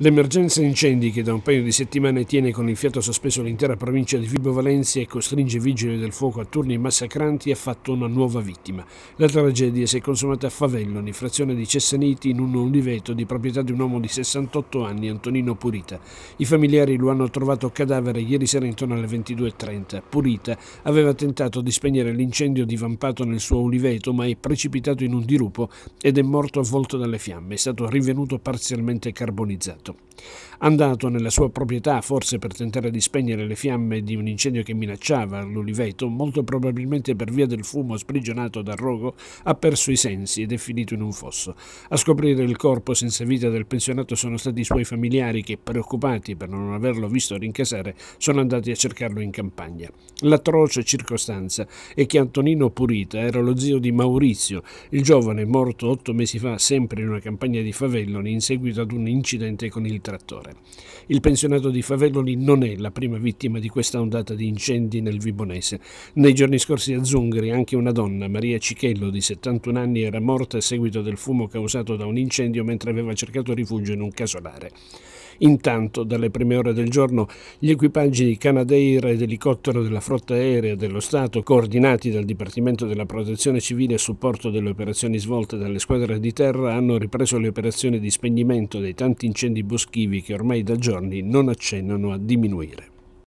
L'emergenza incendi che da un paio di settimane tiene con il fiato sospeso l'intera provincia di Vibo Valencia e costringe i vigili del fuoco a turni massacranti ha fatto una nuova vittima. La tragedia si è consumata a Favello, in frazione di Cessaniti, in un oliveto di proprietà di un uomo di 68 anni, Antonino Purita. I familiari lo hanno trovato cadavere ieri sera intorno alle 22.30. Purita aveva tentato di spegnere l'incendio divampato nel suo oliveto, ma è precipitato in un dirupo ed è morto avvolto dalle fiamme. È stato rinvenuto parzialmente carbonizzato fuggito. Andato nella sua proprietà forse per tentare di spegnere le fiamme di un incendio che minacciava l'uliveto, molto probabilmente per via del fumo sprigionato dal rogo, ha perso i sensi ed è finito in un fosso. A scoprire il corpo senza vita del pensionato sono stati i suoi familiari che, preoccupati per non averlo visto rincasare, sono andati a cercarlo in campagna. L'atroce circostanza è che Antonino Purita era lo zio di Maurizio, il giovane morto otto mesi fa sempre in una campagna di Favelloni in seguito ad un incidente con il trattore. Il pensionato di Faveloli non è la prima vittima di questa ondata di incendi nel Vibonese. Nei giorni scorsi a Zungri anche una donna, Maria Cichello, di 71 anni, era morta a seguito del fumo causato da un incendio mentre aveva cercato rifugio in un casolare. Intanto, dalle prime ore del giorno, gli equipaggi Canadair ed elicottero della flotta aerea dello Stato, coordinati dal Dipartimento della Protezione Civile a supporto delle operazioni svolte dalle squadre di terra, hanno ripreso le operazioni di spegnimento dei tanti incendi boschivi che ormai da giorni non accennano a diminuire.